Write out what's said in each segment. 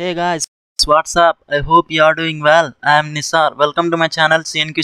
Hey guys what's up I hope hope you are doing well. I welcome Nisar. Welcome to my channel CNQ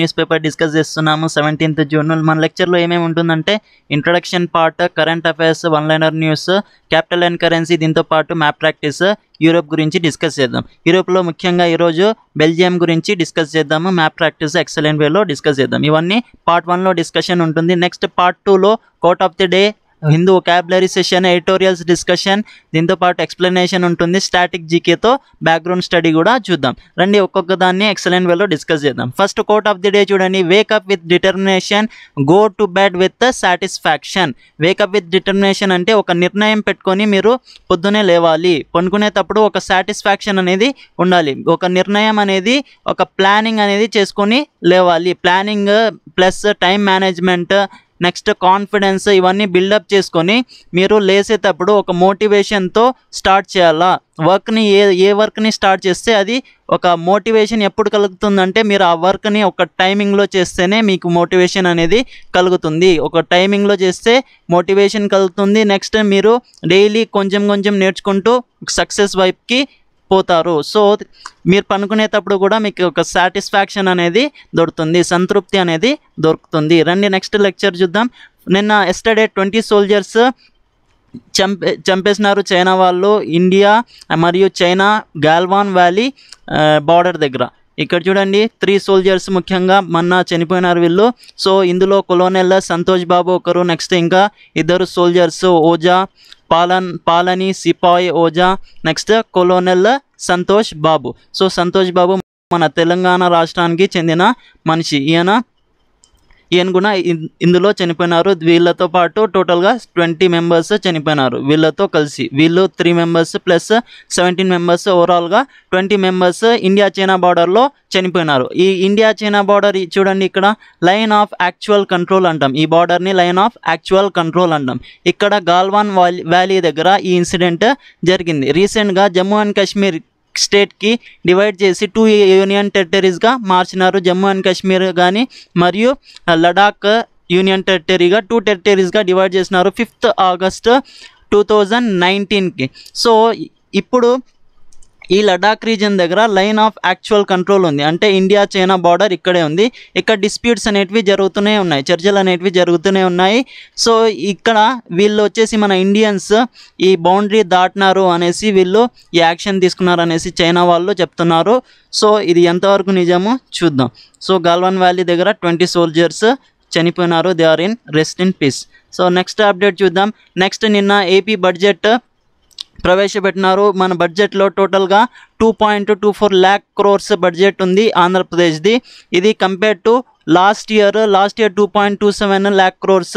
news paper discuss చేస్తున్నాము seventeenth June మన లెక్చర్లో ఏమేమి ఉంటుందంటే introduction part current affairs one liner news capital and currency దీంతో పాటు map practice Europe గురించి discuss చేద్దాం యూరోప్లో ముఖ్యంగా ఈరోజు బెల్జియం గురించి డిస్కస్ చేద్దాము మ్యాప్ ప్రాక్టీస్ ఎక్సలెంట్ వేలో డిస్కస్ చేద్దాం ఇవన్నీ పార్ట్ వన్లో డిస్కషన్ ఉంటుంది నెక్స్ట్ పార్ట్ టూలో quote of the day Hindu vocabulary session editorials discussion దీంతోపాటు ఎక్స్ప్లెనేషన్ ఉంటుంది స్టాటిక్ జీకేతో బ్యాక్గ్రౌండ్ స్టడీ కూడా చూద్దాం రండి ఒక్కొక్క దాన్ని ఎక్సలెంట్ వేలో డిస్కస్ చేద్దాం first quote of the day చూడండి wake up with determination go to bed with satisfaction wake up with determination అంటే ఒక నిర్ణయం పెట్టుకొని మీరు పొద్దునే లేవాలి పండుకునేటప్పుడు ఒక సాటిస్ఫాక్షన్ అనేది ఉండాలి ఒక నిర్ణయం అనేది ఒక ప్లానింగ్ అనేది చేసుకొని లేవాలి planning plus time management next confidence ఇవన్నీ బిల్డప్ చేసుకొని మీరు లేసేటప్పుడు ఒక మోటివేషన్తో స్టార్ట్ చేయాలా వర్క్ని ఏ ఏ వర్క్ని స్టార్ట్ చేస్తే అది ఒక మోటివేషన్ ఎప్పుడు కలుగుతుందంటే మీరు ఆ వర్క్ని ఒక టైమింగ్లో చేస్తేనే మీకు మోటివేషన్ అనేది కలుగుతుంది ఒక టైమింగ్లో చేస్తే మోటివేషన్ కలుగుతుంది నెక్స్ట్ మీరు డైలీ కొంచెం కొంచెం నేర్చుకుంటూ సక్సెస్ వైపుకి పోతారు సో మీరు పనుకునేటప్పుడు కూడా మీకు ఒక సాటిస్ఫాక్షన్ అనేది దొరుకుతుంది సంతృప్తి అనేది దొరుకుతుంది రండి నెక్స్ట్ లెక్చర్ చూద్దాం నిన్న ఎస్టర్డే ట్వంటీ సోల్జర్స్ చంపే చంపేసినారు చైనా వాళ్ళు ఇండియా మరియు చైనా గాల్వాన్ వ్యాలీ బార్డర్ దగ్గర ఇక్కడ చూడండి త్రీ సోల్జర్స్ ముఖ్యంగా మొన్న చనిపోయినారు వీళ్ళు సో ఇందులో కొలోనెల్ సంతోష్ బాబు ఒకరు నెక్స్ట్ ఇంకా ఇద్దరు సోల్జర్స్ ఓజా పాలన్ పాలని సిపాయి Ojha next colonel Santosh Babu so Santosh Babu మన తెలంగాణ రాష్ట్రానికి చెందిన మనిషి ఈయన ఈయన కూడా ఇందులో చనిపోయినారు వీళ్ళతో పాటు టోటల్గా ట్వంటీ మెంబర్స్ చనిపోయినారు వీళ్ళతో కలిసి వీళ్ళు three members plus seventeen members ఓవరాల్గా ట్వంటీ మెంబర్స్ ఇండియా చైనా బార్డర్లో చనిపోయినారు ఈ ఇండియా చైనా బార్డర్ చూడండి ఇక్కడ లైన్ ఆఫ్ యాక్చువల్ కంట్రోల్ అంటాం ఈ బార్డర్ని లైన్ ఆఫ్ యాక్చువల్ కంట్రోల్ అంటాం ఇక్కడ గాల్వాన్ వ్యాలీ దగ్గర ఈ ఇన్సిడెంట్ జరిగింది రీసెంట్గా జమ్మూ అండ్ కాశ్మీర్ స్టేట్కి డివైడ్ చేసి టూ యూనియన్ టెరిటరీస్గా మార్చినారు జమ్మూ అండ్ కాశ్మీర్ కానీ మరియు లడాక్ యూనియన్ టెరిటరీగా టూ టెరిటరీస్గా డివైడ్ చేసినారు ఫిఫ్త్ ఆగస్ట్ టూ థౌజండ్ నైన్టీన్కి సో ఇప్పుడు ఈ లడాక్ రీజియన్ దగ్గర లైన్ ఆఫ్ యాక్చువల్ కంట్రోల్ ఉంది అంటే ఇండియా చైనా బార్డర్ ఇక్కడే ఉంది ఇక్కడ డిస్ప్యూట్స్ అనేటివి జరుగుతూనే ఉన్నాయి చర్చలు అనేటివి జరుగుతూనే ఉన్నాయి సో ఇక్కడ వీళ్ళు వచ్చేసి మన ఇండియన్స్ ఈ బౌండరీ దాటినారు అనేసి వీళ్ళు ఈ యాక్షన్ తీసుకున్నారు అనేసి చైనా వాళ్ళు చెప్తున్నారు సో ఇది ఎంతవరకు నిజము చూద్దాం సో గల్వాన్ వ్యాలీ దగ్గర ట్వంటీ సోల్జర్స్ చనిపోయినారు they are in rest in peace so next update చూద్దాం నెక్స్ట్ నిన్న ఏపీ బడ్జెట్ ప్రవేశపెట్టినారు మన బడ్జెట్లో టోటల్గా two point two four lakh crores budget ఉంది ఆంధ్రప్రదేశ్ది ఇది compare to last year last year two point two seven lakh crores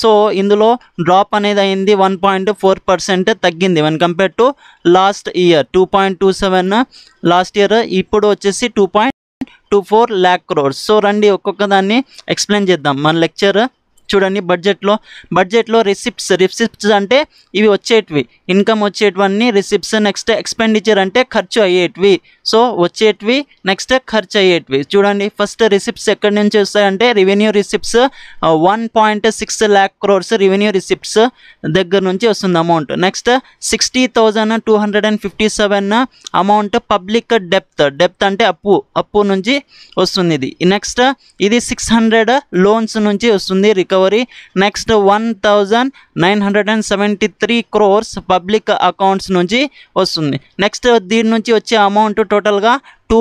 so ఇందులో డ్రాప్ అనేది అయింది వన్ పాయింట్ ఫోర్ పర్సెంట్ తగ్గింది one compare to last year two point two seven last year ఇప్పుడు వచ్చేసి two point two four lakh crores so రండి ఒక్కొక్క దాన్ని explain చేద్దాం మన లెక్చర్ చూడండి బడ్జెట్లో బడ్జెట్లో రిసిప్ట్స్ రిసిప్ట్స్ అంటే ఇవి వచ్చేటివి ఇన్కమ్ వచ్చేటివన్నీ రిసిప్ట్స్ నెక్స్ట్ ఎక్స్పెండిచర్ అంటే ఖర్చు అయ్యేటివి సో వచ్చేటివి నెక్స్ట్ ఖర్చు అయ్యేటివి చూడండి ఫస్ట్ రిసిప్ట్స్ ఎక్కడి నుంచి వస్తాయంటే revenue receipts one point six lakh crores revenue receipts దగ్గర నుంచి వస్తుంది amount next sixty thousand two hundred and fifty seven amount public depth depth అంటే అప్పు అప్పు నుంచి వస్తుంది ఇది నెక్స్ట్ ఇది సిక్స్ హండ్రెడ్ లోన్స్ నుంచి వస్తుంది recover recovery next one thousand nine hundred and seventy three crores public accounts నుంచి వస్తుంది నెక్స్ట్ దీని నుంచి వచ్చే అమౌంట్ టోటల్గా two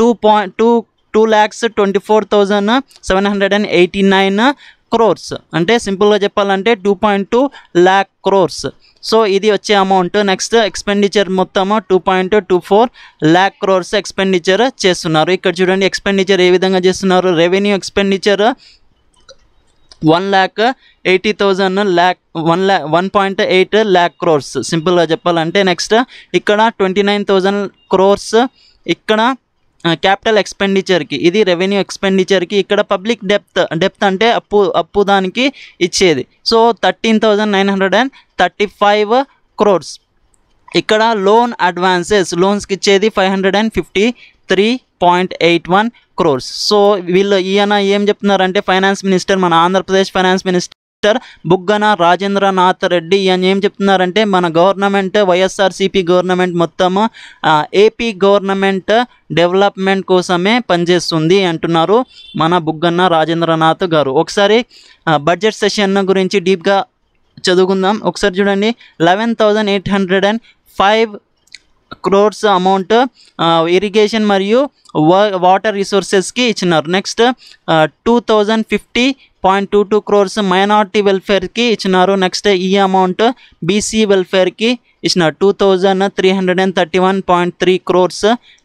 two point two two lakhs twenty four thousand seven hundred and eighty nine crores అంటే సింపుల్గా చెప్పాలంటే two point two lakh crores so ఇది వచ్చే అమౌంట్ నెక్స్ట్ ఎక్స్పెండిచర్ మొత్తము two point two four lakh crores expenditure చేస్తున్నారు ఇక్కడ చూడండి ఎక్స్పెండిచర్ ఏ విధంగా చేస్తున్నారు revenue expenditure one lakh eighty thousand lakh one lakh one point eight lakh crores సింపుల్గా చెప్పాలంటే నెక్స్ట్ ఇక్కడ ట్వంటీ నైన్ థౌజండ్ క్రోర్స్ ఇక్కడ క్యాపిటల్ ఎక్స్పెండిచర్కి ఇది రెవెన్యూ ఎక్స్పెండిచర్కి ఇక్కడ పబ్లిక్ డెప్త్ డెప్త్ అంటే అప్పు అప్పు దానికి ఇచ్చేది so thirteen thousand nine hundred and thirty five crores ఇక్కడ లోన్ అడ్వాన్సెస్ లోన్స్కి ఇచ్చేది five hundred and fifty three point eight one crores so వీళ్ళు ఈయన ఏం చెప్తున్నారంటే ఫైనాన్స్ మినిస్టర్ మన ఆంధ్రప్రదేశ్ ఫైనాన్స్ మినిస్టర్ బుగ్గన రాజేంద్రనాథ్ రెడ్డి ఈయన ఏం చెప్తున్నారంటే మన గవర్నమెంట్ వైఎస్ఆర్సీపీ గవర్నమెంట్ మొత్తము ఏపీ గవర్నమెంట్ డెవలప్మెంట్ కోసమే పనిచేస్తుంది అంటున్నారు మన బుగ్గన్న రాజేంద్రనాథ్ గారు ఒకసారి బడ్జెట్ సెషన్ గురించి డీప్గా చదువుకుందాం ఒకసారి చూడండి eleven thousand eight hundred and five crores amount irrigation మరియు వాటర్ రిసోర్సెస్కి ఇచ్చినారు next two thousand fifty 0.22 crores minority welfare కి ఇచ్చనారు నెక్స్ట్ ఈ అమౌంట్ BC వెల్ఫైర్ కి ఇచ్చనారు 2331.3 crores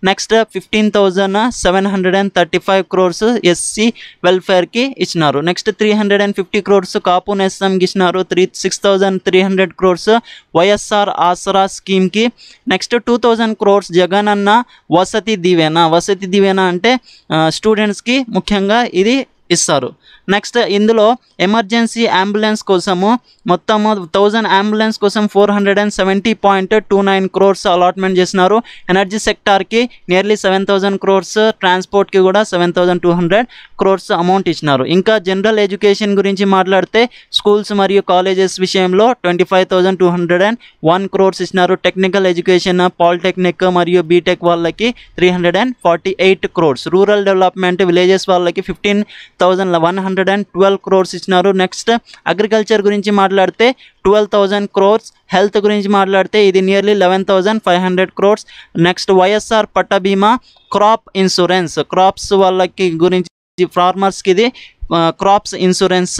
next 15735 crores SC welfare కి ఇచ్చనారు నెక్స్ట్ 350 కోర్స్ కాపు నేషన్ కి ఇచ్చనారు 36300 కోర్స్ YSR ఆసరా స్కీమ్ కి నెక్స్ట్ 2000 కోర్స్ జగనన్న వసతి దీవెన వసతి దీవెన అంటే స్టూడెంట్స్ కి ముఖ్యంగా ఇది ఇస్తారు నెక్స్ట్ ఇందులో ఎమర్జెన్సీ అంబులెన్స్ కోసము మొత్తము థౌజండ్ అంబులెన్స్ కోసం four hundred and seventy point two nine crores allotment చేసినారు ఎనర్జీ సెక్టార్కి నియర్లీ సెవెన్ థౌజండ్ క్రోర్స్ ట్రాన్స్పోర్ట్కి కూడా seven thousand two hundred crores amount ఇచ్చినారు ఇంకా జనరల్ ఎడ్యుకేషన్ గురించి మాట్లాడితే స్కూల్స్ మరియు కాలేజెస్ విషయంలో twenty five thousand two hundred and one crores ఇచ్చినారు టెక్నికల్ ఎడ్యుకేషన్ పాలిటెక్నిక్ మరియు బీటెక్ వాళ్ళకి three hundred and forty eight crores rural development villages వాళ్ళకి fifteen thousand one hundred and crores ఇచ్చినారు నెక్స్ట్ అగ్రికల్చర్ గురించి మాట్లాడితే ట్వెల్వ్ థౌజండ్ క్రోర్స్ హెల్త్ గురించి మాట్లాడితే ఇది nearly eleven thousand five hundred crores next YSR పట్ట బీమా క్రాప్ ఇన్సూరెన్స్ క్రాప్స్ వాళ్ళకి గురించి ఫార్మర్స్కి ఇది క్రాప్స్ ఇన్సూరెన్స్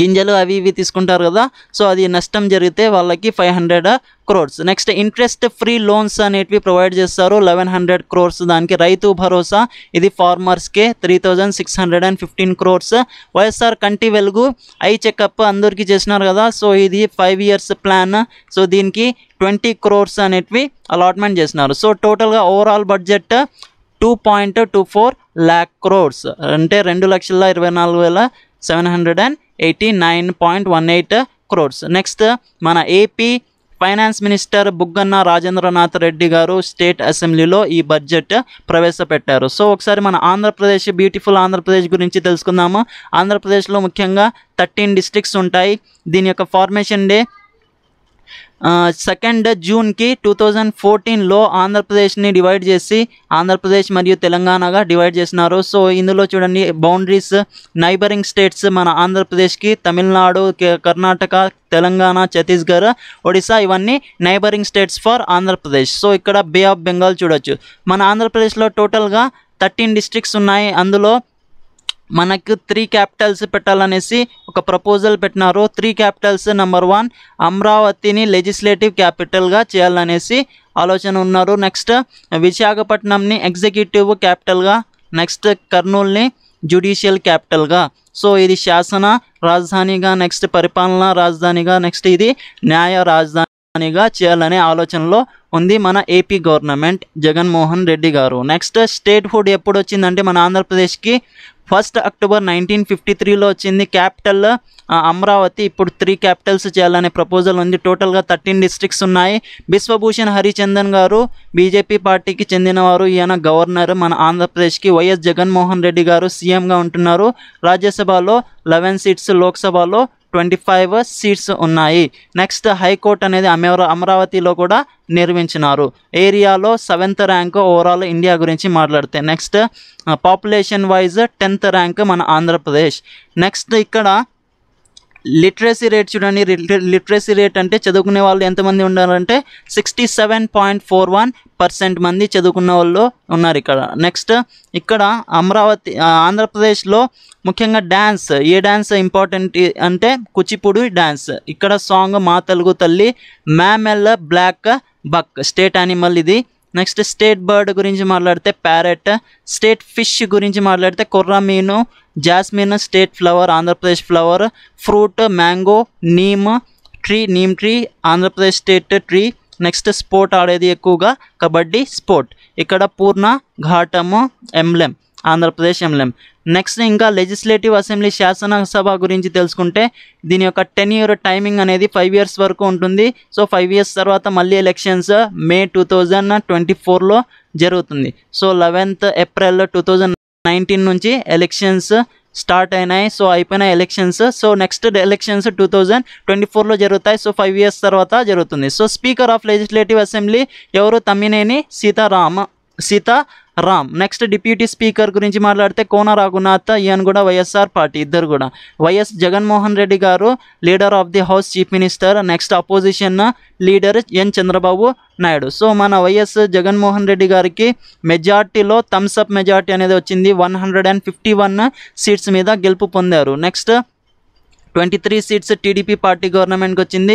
గింజలు అవి ఇవి తీసుకుంటారు కదా సో అది నష్టం జరిగితే వాళ్ళకి five hundred crores next interest free loans అనేటివి ప్రొవైడ్ చేస్తారు లెవెన్ హండ్రెడ్ క్రోర్స్ దానికి రైతు భరోసా ఇది ఫార్మర్స్కే three thousand six hundred and fifteen crores YSR Kanti Velugu eye check up అందరికీ చేసినారు కదా సో ఇది ఫైవ్ ఇయర్స్ ప్లాన్ సో దీనికి ట్వంటీ క్రోర్స్ అనేటివి అలాట్మెంట్ చేసినారు సో టోటల్గా overall budget two point two four lakh crores అంటే రెండు లక్షల ఇరవై నాలుగు వేల seven hundred and eighty nine point one eight crores next మన AP finance minister Buggana Rajendranath Reddy garu state అసెంబ్లీలో ఈ బడ్జెట్ ప్రవేశపెట్టారు సో ఒకసారి మన ఆంధ్రప్రదేశ్ బ్యూటిఫుల్ ఆంధ్రప్రదేశ్ గురించి తెలుసుకుందాము ఆంధ్రప్రదేశ్లో ముఖ్యంగా థర్టీన్ డిస్ట్రిక్ట్స్ ఉంటాయి దీని యొక్క ఫార్మేషన్ డే సెకండ్ జూన్కి టూ థౌజండ్ ఫోర్టీన్లో ఆంధ్రప్రదేశ్ని డివైడ్ చేసి ఆంధ్రప్రదేశ్ మరియు తెలంగాణగా డివైడ్ చేసినారు సో ఇందులో చూడండి బౌండరీస్ నైబరింగ్ స్టేట్స్ మన ఆంధ్రప్రదేశ్కి తమిళనాడు కర్ణాటక తెలంగాణ ఛత్తీస్గఢ్ ఒడిశా ఇవన్నీ neighbouring states for Andhra Pradesh so ఇక్కడ బే ఆఫ్ బెంగాల్ చూడొచ్చు మన ఆంధ్రప్రదేశ్లో టోటల్గా థర్టీన్ డిస్ట్రిక్ట్స్ ఉన్నాయి అందులో మనకు త్రీ క్యాపిటల్స్ పెట్టాలనేసి ఒక ప్రపోజల్ పెట్టినారు త్రీ క్యాపిటల్స్ నెంబర్ వన్ అమరావతిని లెజిస్లేటివ్ క్యాపిటల్గా చేయాలనేసి ఆలోచన ఉన్నారు నెక్స్ట్ విశాఖపట్నంని ఎగ్జిక్యూటివ్ క్యాపిటల్గా నెక్స్ట్ కర్నూల్ని జ్యుడిషియల్ క్యాపిటల్గా సో ఇది శాసన రాజధానిగా నెక్స్ట్ పరిపాలన రాజధానిగా నెక్స్ట్ ఇది న్యాయ రాజధానిగా చేయాలనే ఆలోచనలో ఉంది మన ఏపీ గవర్నమెంట్ జగన్మోహన్ రెడ్డి గారు నెక్స్ట్ స్టేట్ ఫుడ్ ఎప్పుడు వచ్చిందంటే మన ఆంధ్రప్రదేశ్కి ఫస్ట్ అక్టోబర్ నైన్టీన్ ఫిఫ్టీ త్రీలో వచ్చింది క్యాపిటల్ అమరావతి ఇప్పుడు త్రీ క్యాపిటల్స్ చేయాలనే ప్రపోజల్ ఉంది టోటల్గా థర్టీన్ డిస్ట్రిక్ట్స్ ఉన్నాయి బిశ్వభూషణ్ హరిచందన్ గారు బీజేపీ పార్టీకి చెందినవారు ఈయన గవర్నర్ మన ఆంధ్రప్రదేశ్కి వైఎస్ జగన్మోహన్ రెడ్డి గారు సీఎంగా ఉంటున్నారు రాజ్యసభలో లెవెన్ సీట్స్ లోక్సభలో ట్వంటీ ఫైవ్ సీట్స్ ఉన్నాయి నెక్స్ట్ హైకోర్టు అనేది అమరా అమరావతిలో కూడా నిర్మించినారు ఏరియాలో సెవెంత్ ర్యాంక్ ఓవరాల్ ఇండియా గురించి మాట్లాడితే next population wise tenth rank మన ఆంధ్రప్రదేశ్ నెక్స్ట్ ఇక్కడ లిటరసీ రేట్ చూడండి లిటరసీ రేట్ అంటే చదువుకునే వాళ్ళు ఎంతమంది ఉన్నారంటే sixty seven point four one percent మంది చదువుకున్న వాళ్ళు ఉన్నారు ఇక్కడ నెక్స్ట్ ఇక్కడ అమరావతి ఆంధ్రప్రదేశ్లో ముఖ్యంగా డ్యాన్స్ ఏ డ్యాన్స్ ఇంపార్టెంట్ అంటే కూచిపూడి డ్యాన్స్ ఇక్కడ సాంగ్ మా తెలుగు తల్లి mammal black buck state animal ఇది నెక్స్ట్ స్టేట్ బర్డ్ గురించి మాట్లాడితే ప్యారెట్ స్టేట్ ఫిష్ గురించి మాట్లాడితే కుర్రమీను jasmine state flower Andhra Pradesh flower fruit mango neem tree neem tree Andhra Pradesh state tree next sport ఆడేది ఎక్కువగా కబడ్డీ స్పోర్ట్ ఇక్కడ పూర్ణ ఘాటము ఎంలెం ఆంధ్రప్రదేశ్ ఎంలెం నెక్స్ట్ ఇంకా లెజిస్లేటివ్ అసెంబ్లీ శాసనసభ గురించి తెలుసుకుంటే దీని యొక్క టెన్ ఇయర్ టైమింగ్ అనేది ఫైవ్ ఇయర్స్ వరకు ఉంటుంది సో ఫైవ్ ఇయర్స్ తర్వాత మళ్ళీ ఎలక్షన్స్ మే టూ థౌజండ్ ట్వంటీ ఫోర్లో జరుగుతుంది so eleventh April two nineteen నుంచి ఎలక్షన్స్ స్టార్ట్ అయినాయి సో అయిపోయిన elections so next elections two thousand twenty ఫోర్లో జరుగుతాయి సో ఫైవ్ ఇయర్స్ తర్వాత జరుగుతుంది so speaker of legislative assembly ఎవరు Tammineni Seetharama Seetha Ram next deputy speaker గురించి మాట్లాడితే కోన రఘునాథ్ ఈయన కూడా వైఎస్ఆర్ పార్టీ ఇద్దరు కూడా YS Jaganmohan Reddy garu leader of the house chief minister next opposition leader N Chandrababu Naidu so మన వైఎస్ జగన్మోహన్ రెడ్డి గారికి మెజార్టీలో థమ్స్అప్ మెజార్టీ అనేది వచ్చింది one hundred and fifty one seats మీద గెలుపు పొందారు next twenty three seats TDP party గవర్నమెంట్కి వచ్చింది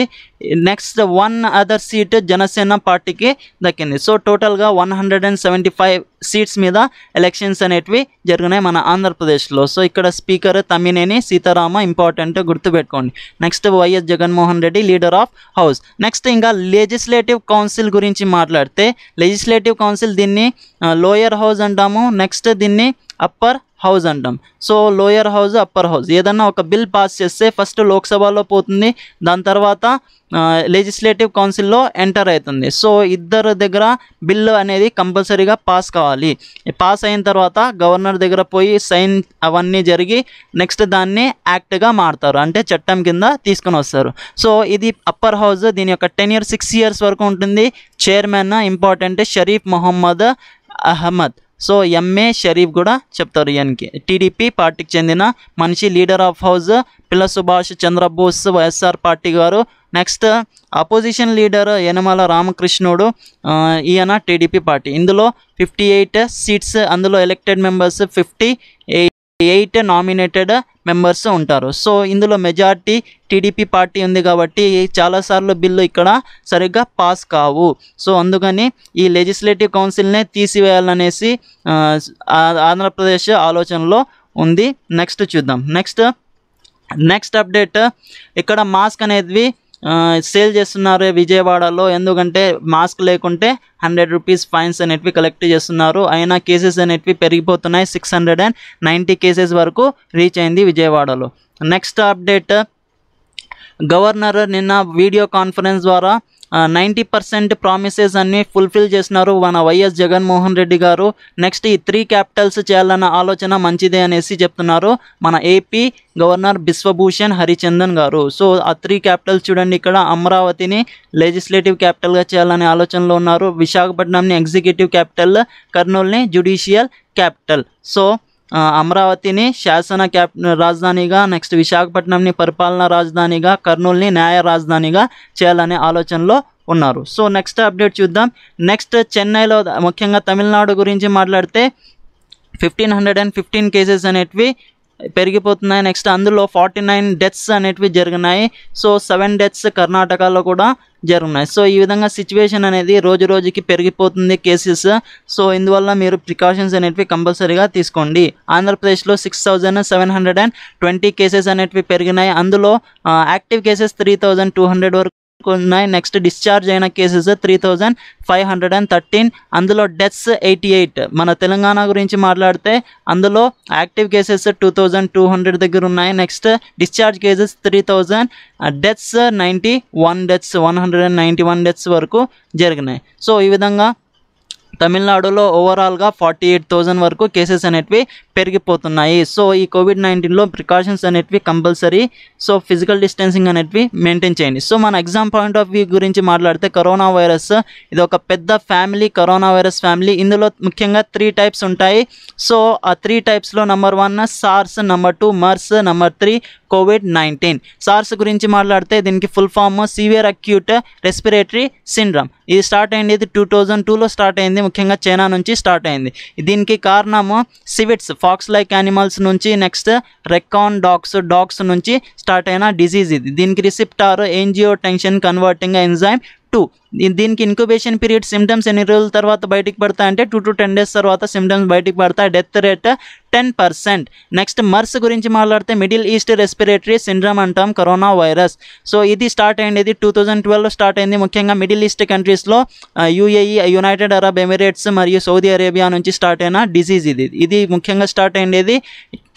next one other seat Janasena పార్టీకి దక్కింది సో టోటల్గా one hundred and seventy five seats మీద ఎలక్షన్స్ అనేటివి జరిగినాయి మన ఆంధ్రప్రదేశ్లో సో ఇక్కడ స్పీకర్ తమ్మినేని సీతారామ ఇంపార్టెంట్ గుర్తుపెట్టుకోండి next YS Jaganmohan Reddy leader of house next ఇంకా లెజిస్లేటివ్ కౌన్సిల్ గురించి మాట్లాడితే లెజిస్లేటివ్ కౌన్సిల్ దీన్ని లోయర్ హౌస్ అంటాము నెక్స్ట్ దీన్ని అప్పర్ హౌజ్ అంటాం so lower house upper house ఏదన్నా ఒక బిల్ పాస్ చేస్తే ఫస్ట్ లోక్సభలో పోతుంది దాని తర్వాత లెజిస్లేటివ్ కౌన్సిల్లో ఎంటర్ అవుతుంది సో ఇద్దరు దగ్గర బిల్లు అనేది కంపల్సరీగా పాస్ కావాలి పాస్ అయిన తర్వాత గవర్నర్ దగ్గర పోయి సైన్ అవన్నీ జరిగి నెక్స్ట్ దాన్ని యాక్ట్గా మారుతారు అంటే చట్టం కింద తీసుకొని వస్తారు సో ఇది అప్పర్ హౌస్ దీని యొక్క టెన్ ఇయర్ సిక్స్ ఇయర్స్ వరకు ఉంటుంది chairman important Sharif Mohammad Ahmad so M A Sharif కూడా చెప్తారు ఈయనకి టీడీపీ పార్టీకి చెందిన మనిషి leader of house Pilli Subhash Chandrabose YSR party గారు next opposition leader Yanamala Ramakrishnudu ఈయన టీడీపీ పార్టీ ఇందులో ఫిఫ్టీ ఎయిట్ సీట్స్ అందులో elected members fifty eight nominated members ఉంటారు సో ఇందులో మెజార్టీ టీడీపీ పార్టీ ఉంది కాబట్టి చాలాసార్లు బిల్లు ఇక్కడ సరిగ్గా పాస్ కావు సో అందుకని ఈ లెజిస్లేటివ్ కౌన్సిల్నే తీసివేయాలనేసి ఆంధ్రప్రదేశ్ ఆలోచనలో ఉంది నెక్స్ట్ చూద్దాం నెక్స్ట్ నెక్స్ట్ అప్డేట్ ఇక్కడ మాస్క్ అనేది సేల్ చేస్తున్నారు విజయవాడలో ఎందుకంటే మాస్క్ లేకుంటే హండ్రెడ్ రూపీస్ ఫైన్స్ అనేటివి కలెక్ట్ చేస్తున్నారు అయినా కేసెస్ అనేటివి పెరిగిపోతున్నాయి six hundred and ninety cases వరకు రీచ్ అయింది విజయవాడలో నెక్స్ట్ అప్డేట్ గవర్నర్ నిన్న వీడియో కాన్ఫరెన్స్ ద్వారా నైంటీ పర్సెంట్ ప్రామిసెస్ అన్ని ఫుల్ఫిల్ చేసినారు మన వైఎస్ జగన్మోహన్ రెడ్డి గారు నెక్స్ట్ ఈ త్రీ క్యాపిటల్స్ చేయాలన్న ఆలోచన మంచిదే అనేసి చెప్తున్నారు మన ఏపీ గవర్నర్ బిశ్వభూషణ్ హరిచందన్ గారు సో ఆ త్రీ క్యాపిటల్స్ చూడండి ఇక్కడ అమరావతిని లెజిస్లేటివ్ క్యాపిటల్గా చేయాలనే ఆలోచనలో ఉన్నారు విశాఖపట్నంని ఎగ్జిక్యూటివ్ క్యాపిటల్ కర్నూలుని జ్యుడిషియల్ క్యాపిటల్ సో అమరావతిని శాసన క్యాప్ రాజధానిగా నెక్స్ట్ విశాఖపట్నంని పరిపాలనా రాజధానిగా కర్నూలుని న్యాయ రాజధానిగా చేయాలనే ఆలోచనలో ఉన్నారు సో నెక్స్ట్ అప్డేట్ చూద్దాం నెక్స్ట్ చెన్నైలో ముఖ్యంగా తమిళనాడు గురించి మాట్లాడితే fifteen hundred and fifteen cases అనేటివి పెరిగిపోతున్నాయి నెక్స్ట్ అందులో ఫార్టీ నైన్ డెత్స్ అనేటివి జరిగినాయి సో సెవెన్ డెత్స్ కర్ణాటకలో కూడా జరుగున్నాయి సో ఈ విధంగా సిచ్యువేషన్ అనేది రోజు రోజుకి పెరిగిపోతుంది కేసెస్ సో ఇందువల్ల మీరు ప్రికాషన్స్ అనేటివి కంపల్సరీగా తీసుకోండి ఆంధ్రప్రదేశ్లో six thousand seven hundred and twenty cases అనేటివి పెరిగినాయి అందులో active cases three thousand two hundred వరకు ఉన్నాయి నెక్స్ట్ డిశ్చార్జ్ అయిన cases three thousand five hundred and thirteen అందులో డెత్స్ ఎయిటీ ఎయిట్ మన తెలంగాణ గురించి మాట్లాడితే అందులో active cases two thousand two hundred దగ్గర ఉన్నాయి next discharge cases three thousand deaths ninety one deaths one hundred and ninety one deaths వరకు జరిగినాయి so ఈ విధంగా తమిళనాడులో ఓవరాల్గా ఫార్టీ ఎయిట్ థౌజండ్ వరకు కేసెస్ అనేటివి పెరిగిపోతున్నాయి సో ఈ కోవిడ్ నైన్టీన్లో ప్రికాషన్స్ అనేటివి కంపల్సరీ సో ఫిజికల్ డిస్టెన్సింగ్ అనేటివి మెయింటైన్ చేయండి సో మన ఎగ్జామ్ పాయింట్ ఆఫ్ వ్యూ గురించి మాట్లాడితే కరోనా వైరస్ ఇది ఒక పెద్ద ఫ్యామిలీ కరోనా వైరస్ ఫ్యామిలీ ఇందులో ముఖ్యంగా త్రీ టైప్స్ ఉంటాయి సో ఆ త్రీ టైప్స్లో number one SARS number two MERS number three COVID nineteen SARS గురించి మాట్లాడితే దీనికి full form severe acute respiratory syndrome ఇది స్టార్ట్ అయింది ఇది టూ థౌజండ్ టూలో స్టార్ట్ అయింది ముఖ్యంగా చైనా నుంచి స్టార్ట్ అయింది దీనికి కారణము సివిట్స్ ఫాక్స్ లైక్ యానిమల్స్ నుంచి నెక్స్ట్ రెకాన్ డాగ్స్ డాగ్స్ నుంచి స్టార్ట్ అయిన డిజీజ్ ఇది దీనికి receptor angiotensin converting enzyme two దీనికి ఇంక్యుబేషన్ పీరియడ్ సిమ్టమ్స్ ఎన్ని రోజుల తర్వాత బయటికి పడతాయి అంటే టూ టు టెన్ డేస్ తర్వాత సిమ్టమ్స్ బయటికి పడతాయి death rate ten percent next MERS గురించి మాట్లాడితే మిడిల్ ఈస్ట్ రెస్పిరేటరీ సిండ్రమ్ అంటాం కరోనా వైరస్ సో ఇది స్టార్ట్ అయింది టూ థౌజండ్ ట్వెల్వ్లో స్టార్ట్ అయింది ముఖ్యంగా మిడిల్ ఈస్ట్ కంట్రీస్లో యూఏఈ యునైటెడ్ అరబ్ ఎమిరేట్స్ మరియు సౌదీ అరేబియా నుంచి స్టార్ట్ అయిన డిసీజ్ ఇది ఇది ముఖ్యంగా స్టార్ట్ అయ్యేది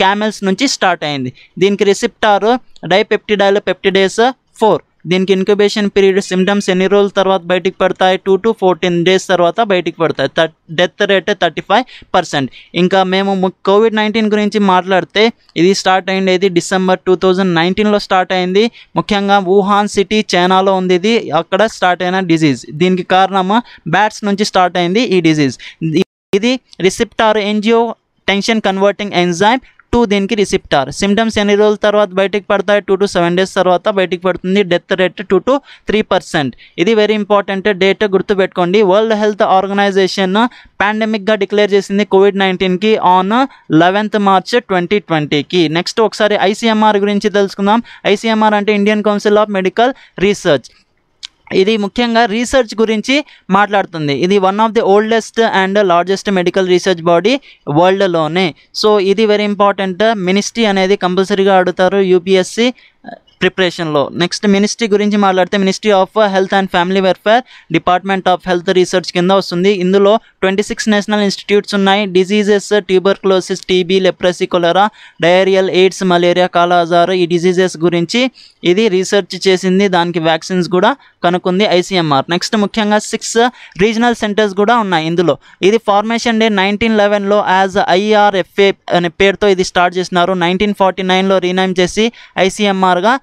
క్యామెల్స్ నుంచి స్టార్ట్ అయింది దీనికి రిసిప్టారు డైపెప్టిడాలు పెప్టిడేస్ ఫోర్ దీనికి ఇన్క్యుబేషన్ పీరియడ్ సిమ్టమ్స్ ఎన్ని రోజుల తర్వాత బయటికి పడతాయి టూ టు ఫోర్టీన్ డేస్ తర్వాత బయటికి పడతాయి death rate thirty five percent ఇంకా మేము కోవిడ్ నైన్టీన్ గురించి మాట్లాడితే ఇది స్టార్ట్ అయ్యేది డిసెంబర్ టూ థౌజండ్ నైన్టీన్లో స్టార్ట్ అయింది ముఖ్యంగా వుహాన్ సిటీ చైనాలో ఉంది ఇది అక్కడ స్టార్ట్ అయిన డిజీజ్ దీనికి కారణము బ్యాట్స్ నుంచి స్టార్ట్ అయింది ఈ డిజీజ్ ఇది receptor angiotensin converting enzyme two దీనికి రిసిప్టార్ సిమ్టమ్స్ ఎన్ని రోజుల తర్వాత బయటకు పడతాయి టూ టు సెవెన్ డేస్ తర్వాత బయటికి పడుతుంది death rate two to three percent ఇది వెరీ ఇంపార్టెంట్ డేట్ గుర్తుపెట్టుకోండి వరల్డ్ హెల్త్ ఆర్గనైజేషన్ పాండమిక్గా డిక్లేర్ చేసింది కోవిడ్ నైన్టీన్కి ఆన్ లెవెన్త్ మార్చ్ ట్వంటీ ట్వంటీకి నెక్స్ట్ ఒకసారి ఐసీఎంఆర్ గురించి తెలుసుకుందాం ఐసీఎంఆర్ అంటే Indian Council of Medical Research ఇది ముఖ్యంగా రీసెర్చ్ గురించి మాట్లాడుతుంది ఇది one of the oldest and largest medical research body వరల్డ్లోనే సో ఇది వెరీ ఇంపార్టెంట్ మినిస్ట్రీ అనేది కంపల్సరీగా అడుగుతారు యూపీఎస్సీ ప్రిపరేషన్లో నెక్స్ట్ మినిస్ట్రీ గురించి మాట్లాడితే ministry of health and family welfare department of health research కింద వస్తుంది ఇందులో ట్వంటీ సిక్స్ నేషనల్ ఇన్స్టిట్యూట్స్ ఉన్నాయి diseases tuberculosis TB leprosy cholera diarrhoeal AIDS malaria kala azar ఈ డిసీజెస్ గురించి ఇది రీసెర్చ్ చేసింది దానికి వ్యాక్సిన్స్ కూడా కనుక్కుంది ఐసీఎంఆర్ నెక్స్ట్ ముఖ్యంగా సిక్స్ రీజనల్ సెంటర్స్ కూడా ఉన్నాయి ఇందులో ఇది ఫార్మేషన్ డే నైన్టీన్ లెవెన్లో యాజ్ ఐఆర్ఎఫ్ఏ అనే పేరుతో ఇది స్టార్ట్ చేసినారు నైన్టీన్ ఫార్టీ నైన్లో రీనైమ్ చేసి ఐసీఎంఆర్గా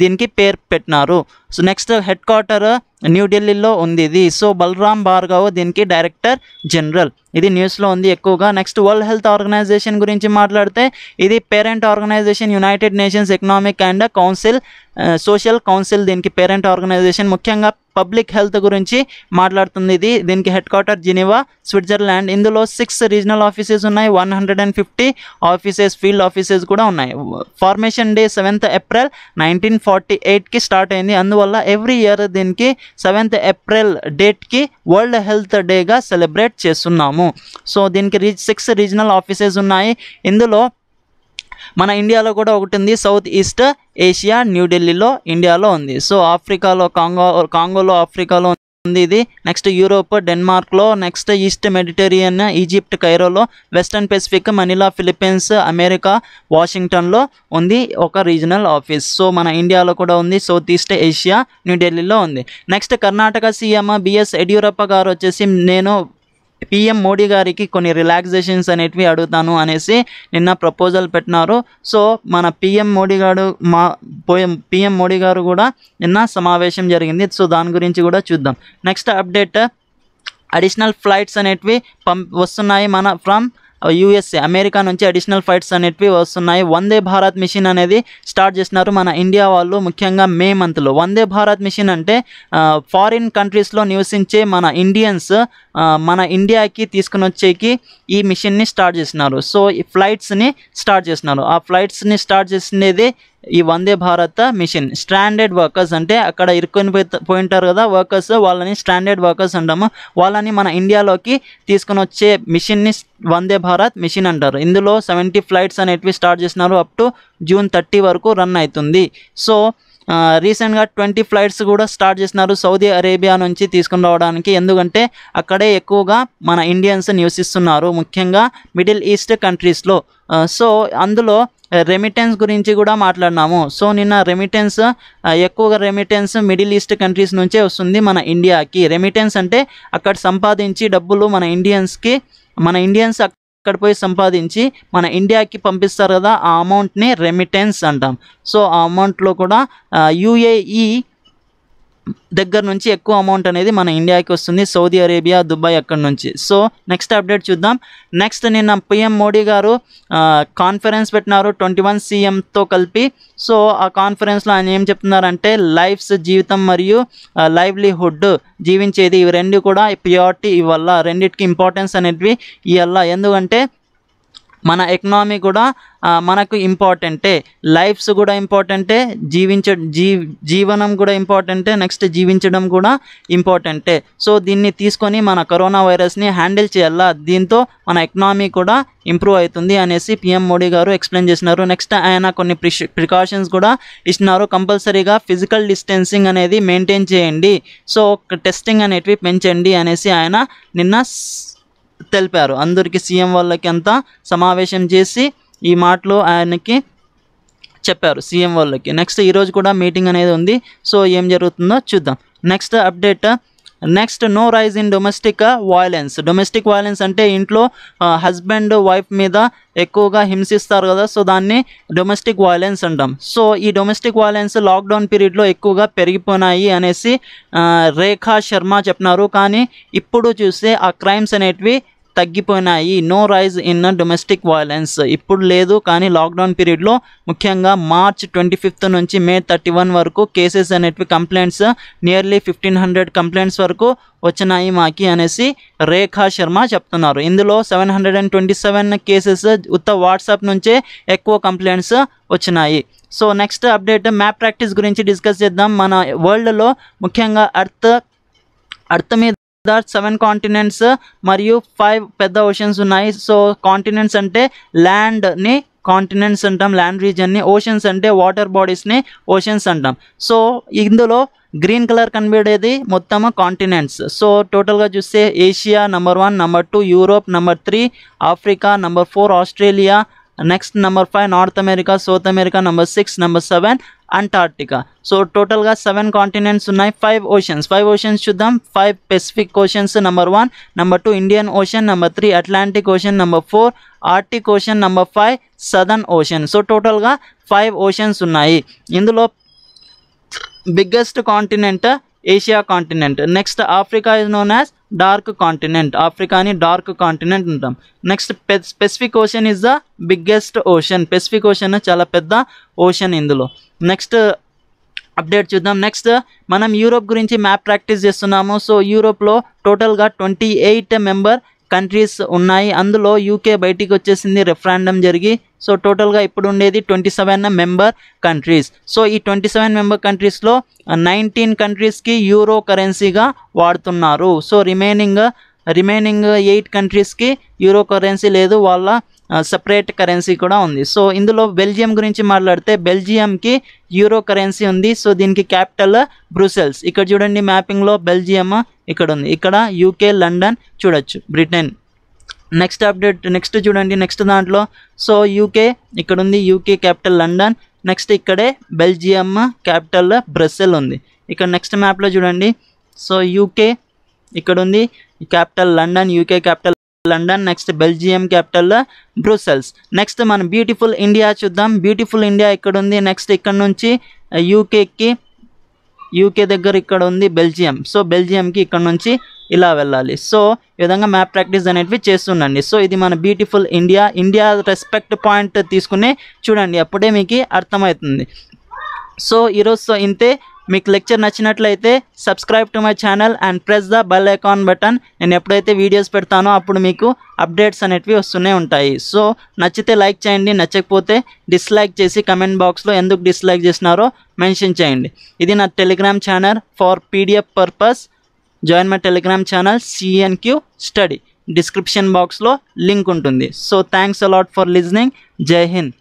దీనికి పేరు పెట్టినారు సో నెక్స్ట్ హెడ్ క్వార్టర్ న్యూఢిల్లీలో ఉంది ఇది సో బలరామ్ భార్గవ్ దీనికి డైరెక్టర్ జనరల్ ఇది న్యూస్లో ఉంది ఎక్కువగా నెక్స్ట్ వరల్డ్ హెల్త్ ఆర్గనైజేషన్ గురించి మాట్లాడితే ఇది parent organization United Nations economic and council social council దీనికి పేరెంట్ ఆర్గనైజేషన్ ముఖ్యంగా పబ్లిక్ హెల్త్ గురించి మాట్లాడుతుంది ఇది దీనికి హెడ్ క్వార్టర్ జినివా స్విట్జర్లాండ్ ఇందులో సిక్స్ రీజనల్ ఆఫీసెస్ ఉన్నాయి one hundred and fifty offices field offices కూడా ఉన్నాయి formation day seventh April nineteen forty ఎయిట్కి స్టార్ట్ అయింది అందువల్ల ఎవ్రీ ఇయర్ దీనికి సెవెంత్ ఏప్రిల్ డేట్కి వరల్డ్ హెల్త్ డేగా సెలబ్రేట్ చేస్తున్నాము సో దీనికి రీ సిక్స్ రీజనల్ ఆఫీసెస్ ఉన్నాయి ఇందులో మన ఇండియాలో కూడా ఒకటి ఉంది సౌత్ ఈస్ట్ ఏషియా న్యూఢిల్లీలో ఇండియాలో ఉంది సో ఆఫ్రికాలో కాంగో కాంగోలో ఆఫ్రికాలో ఉంది ఇది నెక్స్ట్ యూరోప్ డెన్మార్క్లో నెక్స్ట్ ఈస్ట్ మెడిటేరియన్ ఈజిప్ట్ కైరోలో western Pacific Manila Philippines America వాషింగ్టన్లో ఉంది ఒక రీజనల్ ఆఫీస్ సో మన ఇండియాలో కూడా ఉంది సౌత్ ఈస్ట్ ఏషియా న్యూఢిల్లీలో ఉంది నెక్స్ట్ కర్ణాటక సీఎం బిఎస్ యడ్యూరప్ప గారు వచ్చేసి నేను పిఎం మోడీ గారికి కొన్ని రిలాక్సేషన్స్ అనేటివి అడుగుతాను అనేసి నిన్న ప్రపోజల్ పెట్టినారు సో మన పిఎం మోడీ గారు మా పిఎం మోడీ గారు కూడా నిన్న సమావేశం జరిగింది సో దాని గురించి కూడా చూద్దాం నెక్స్ట్ అప్డేట్ అడిషనల్ ఫ్లైట్స్ అనేటివి పంప్ వస్తున్నాయి మన ఫ్రమ్ యూఎస్ అమెరికా నుంచి అడిషనల్ ఫ్లైట్స్ అనేటివి వస్తున్నాయి వందే భారత్ మిషన్ అనేది స్టార్ట్ చేసినారు మన ఇండియా వాళ్ళు ముఖ్యంగా మే మంత్లో వందే భారత్ మిషన్ అంటే ఫారిన్ కంట్రీస్లో నివసించే మన ఇండియన్స్ మన ఇండియాకి తీసుకుని వచ్చేకి ఈ మిషన్ని స్టార్ట్ చేసినారు సో ఈ ఫ్లైట్స్ని స్టార్ట్ చేసినారు ఆ ఫ్లైట్స్ని స్టార్ట్ చేసినది ఈ Vande Bharat mission standard workers అంటే అక్కడ ఇరుక్కొని పోయి ఉంటారు కదా వర్కర్స్ వాళ్ళని స్టాండర్డ్ వర్కర్స్ అంటాము వాళ్ళని మన ఇండియాలోకి తీసుకుని వచ్చే మిషన్ని వందే భారత్ మిషన్ అంటారు ఇందులో సెవెంటీ ఫ్లైట్స్ అనేటివి స్టార్ట్ చేసినారు అప్ టు జూన్ థర్టీ వరకు రన్ అవుతుంది సో రీసెంట్గా ట్వంటీ ఫ్లైట్స్ కూడా స్టార్ట్ చేసినారు సౌదీ అరేబియా నుంచి తీసుకుని రావడానికి ఎందుకంటే అక్కడే ఎక్కువగా మన ఇండియన్స్ నివసిస్తున్నారు ముఖ్యంగా మిడిల్ ఈస్ట్ కంట్రీస్లో సో అందులో రెమిటెన్స్ గురించి కూడా మాట్లాడినాము సో నిన్న రెమిటెన్స్ ఎక్కువగా రెమిటెన్స్ మిడిల్ ఈస్ట్ కంట్రీస్ నుంచే వస్తుంది మన ఇండియాకి రెమిటెన్స్ అంటే అక్కడ సంపాదించి డబ్బులు మన ఇండియన్స్కి మన ఇండియన్స్ అక్కడ పోయి సంపాదించి మన ఇండియాకి పంపిస్తారు కదా ఆ అమౌంట్ని రెమిటెన్స్ అంటాం సో ఆ అమౌంట్లో కూడా యుఏఈ దగ్గర నుంచి ఎక్కువ అమౌంట్ అనేది మన ఇండియాకి వస్తుంది సౌదీ అరేబియా దుబాయ్ అక్కడి నుంచి సో నెక్స్ట్ అప్డేట్ చూద్దాం నెక్స్ట్ నిన్న పిఎం మోడీ గారు కాన్ఫరెన్స్ పెట్టినారు ట్వంటీ వన్ సీఎంతో కలిపి సో ఆ కాన్ఫరెన్స్లో ఆయన ఏం చెప్తున్నారంటే లైఫ్స్ జీవితం మరియు లైవ్లీహుడ్ జీవించేది ఇవి రెండు కూడా ప్రియారిటీ ఇవల్ల రెండింటికి ఇంపార్టెన్స్ అనేటివి ఇవల్ల ఎందుకంటే మన ఎకనామీ కూడా మనకు ఇంపార్టెంటే లైఫ్స్ కూడా ఇంపార్టెంటే జీవించ జీ జీవనం కూడా ఇంపార్టెంటే నెక్స్ట్ జీవించడం కూడా ఇంపార్టెంటే సో దీన్ని తీసుకొని మన కరోనా వైరస్ని హ్యాండిల్ చేయాలా దీంతో మన ఎకనామీ కూడా ఇంప్రూవ్ అవుతుంది అనేసి పిఎం మోడీ గారు ఎక్స్ప్లెయిన్ చేసినారు నెక్స్ట్ ఆయన కొన్ని ప్రికాషన్స్ కూడా ఇచ్చినారు కంపల్సరీగా ఫిజికల్ డిస్టెన్సింగ్ అనేది మెయింటైన్ చేయండి సో టెస్టింగ్ అనేటివి పెంచండి అనేసి ఆయన నిన్న తెలిపారు అందరికీ సీఎం వాళ్ళకి అంతా సమావేశం చేసి ఈ మాటలు ఆయనకి చెప్పారు సీఎం వాళ్ళకి నెక్స్ట్ ఈరోజు కూడా మీటింగ్ అనేది ఉంది సో ఏం జరుగుతుందో చూద్దాం next update next no rise in domestic violence domestic violence అంటే ఇంట్లో హస్బెండ్ uh, వైఫ్ మీద ఎక్కువగా హింసిస్తారు కదా సో దాన్ని డొమెస్టిక్ వాయిలెన్స్ అంటాం సో ఈ డొమెస్టిక్ వాయిలెన్స్ లాక్డౌన్ పీరియడ్లో ఎక్కువగా పెరిగిపోయినాయి అనేసి uh, రేఖా శర్మ చెప్పినారు కానీ ఇప్పుడు చూస్తే ఆ క్రైమ్స్ అనేటివి తగ్గిపోయినాయి no rise in domestic violence ఇప్పుడు లేదు కానీ లాక్డౌన్ పీరియడ్లో ముఖ్యంగా మార్చ్ ట్వంటీ ఫిఫ్త్ నుంచి మే థర్టీ వన్ వరకు కేసెస్ అనేటివి complaints nearly fifteen hundred complaints వరకు వచ్చినాయి మాకి అనేసి రేఖా శర్మ చెప్తున్నారు ఇందులో seven hundred and twenty seven cases ఉత్త వాట్సాప్ నుంచే ఎక్కువ కంప్లైంట్స్ వచ్చినాయి so next update map practice గురించి డిస్కస్ చేద్దాం మన వరల్డ్లో ముఖ్యంగా అర్త్ అర్త్ మీద దట్ సెవెన్ కాంటినెంట్స్ మరియు ఫైవ్ పెద్ద ఓషన్స్ ఉన్నాయి సో కాంటినెంట్స్ అంటే ల్యాండ్ని కాంటినెంట్స్ అంటాం ల్యాండ్ రీజియన్ని ఓషన్స్ అంటే వాటర్ బాడీస్ని ఓషన్స్ అంటాం సో ఇందులో గ్రీన్ కలర్ కనబడేది మొత్తం కాంటినెంట్స్ సో టోటల్గా చూస్తే Asia number one number two Europe number three Africa number four Australia next number five North America South America number six number seven Antarctica so టోటల్గా seven continents ఉన్నాయి five oceans five oceans చూద్దాం five Pacific oceans number one number two Indian Ocean number three Atlantic Ocean number four Arctic Ocean number five Southern Ocean so టోటల్గా five oceans ఉన్నాయి ఇందులో biggest continent Asia continent next Africa is known as dark continent ఆఫ్రికాని dark continent అంటాం next specific ocean is the biggest ocean Pacific ocean చాలా పెద్ద ocean ఇందులో next update చూద్దాం next మనం యూరోప్ గురించి మ్యాప్ ప్రాక్టీస్ చేస్తున్నాము సో యూరోప్లో టోటల్గా ట్వంటీ ఎయిట్ మెంబర్ కంట్రీస్ ఉన్నాయి అందులో యూకే బయటికి వచ్చేసింది రెఫరాండం జరిగి సో టోటల్గా ఇప్పుడు ఉండేది twenty seven member countries so ఈ ట్వంటీ సెవెన్ మెంబర్ కంట్రీస్లో నైన్టీన్ కంట్రీస్కి యూరో కరెన్సీగా వాడుతున్నారు సో రిమైనింగ్ రిమైనింగ్ ఎయిట్ కంట్రీస్కి యూరో కరెన్సీ లేదు వాళ్ళ సపరేట్ కరెన్సీ కూడా ఉంది సో ఇందులో బెల్జియం గురించి మాట్లాడితే బెల్జియంకి యూరో కరెన్సీ ఉంది సో దీనికి క్యాపిటల్ బ్రూసెల్స్ ఇక్కడ చూడండి మ్యాపింగ్లో బెల్జియం ఇక్కడ ఉంది ఇక్కడ యూకే లండన్ చూడొచ్చు బ్రిటన్ నెక్స్ట్ అప్డేట్ నెక్స్ట్ చూడండి నెక్స్ట్ దాంట్లో సో యూకే ఇక్కడ ఉంది యూకే క్యాపిటల్ లండన్ నెక్స్ట్ ఇక్కడే బెల్జియం క్యాపిటల్ బ్రసెల్ ఉంది ఇక్కడ నెక్స్ట్ మ్యాప్లో చూడండి సో యూకే ఇక్కడ ఉంది capital London UK capital London next Belgium capital Brussels next మనం బ్యూటిఫుల్ ఇండియా చూద్దాం బ్యూటిఫుల్ ఇండియా ఇక్కడ ఉంది నెక్స్ట్ ఇక్కడ నుంచి యూకేకి యూకే దగ్గర ఇక్కడ ఉంది బెల్జియం సో బెల్జియంకి ఇక్కడ నుంచి ఇలా వెళ్ళాలి సో ఈ విధంగా మ్యాప్ ప్రాక్టీస్ అనేటివి చేస్తుండండి సో ఇది మన beautiful India India respect point తీసుకుని చూడండి అప్పుడే మీకు అర్థమవుతుంది సో ఈరోజుతో ఇంతే మీకు లెక్చర్ నచ్చినట్లయితే subscribe to my channel and press the bell icon button నేను ఎప్పుడైతే వీడియోస్ పెడతానో అప్పుడు మీకు అప్డేట్స్ అనేటివి వస్తూనే ఉంటాయి సో నచ్చితే లైక్ చేయండి నచ్చకపోతే డిస్లైక్ చేసి కమెంట్ బాక్స్లో ఎందుకు డిస్లైక్ చేసినారో మెన్షన్ చేయండి ఇది నా Telegram channel for PDF purpose join my Telegram channel CNQ study description బాక్స్లో లింక్ ఉంటుంది so thanks a lot for listening Jai Hind